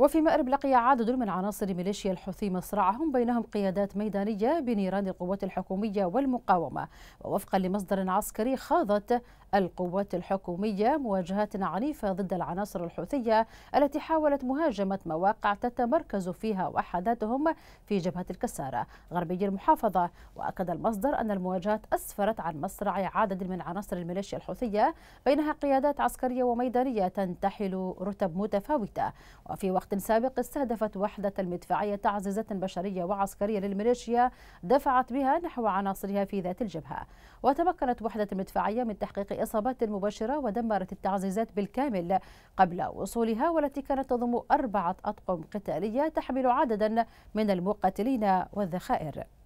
وفي مأرب لقي عدد من عناصر ميليشيا الحوثي مصرعهم بينهم قيادات ميدانية بنيران القوات الحكومية والمقاومة ووفقا لمصدر عسكري خاضت القوات الحكومية مواجهات عنيفة ضد العناصر الحوثية التي حاولت مهاجمة مواقع تتمركز فيها وحداتهم في جبهة الكسارة غربي المحافظة وأكد المصدر أن المواجهات أسفرت عن مصرع عدد من عناصر الميليشيا الحوثية بينها قيادات عسكرية وميدانية تنتحل رتب متفاوتة وفي وقت وقت سابق استهدفت وحدة المدفعية تعزيزات بشرية وعسكرية للميليشيا دفعت بها نحو عناصرها في ذات الجبهة وتمكنت وحدة المدفعية من تحقيق إصابات مباشرة ودمرت التعزيزات بالكامل قبل وصولها والتي كانت تضم أربعة أطقم قتالية تحمل عددا من المقاتلين والذخائر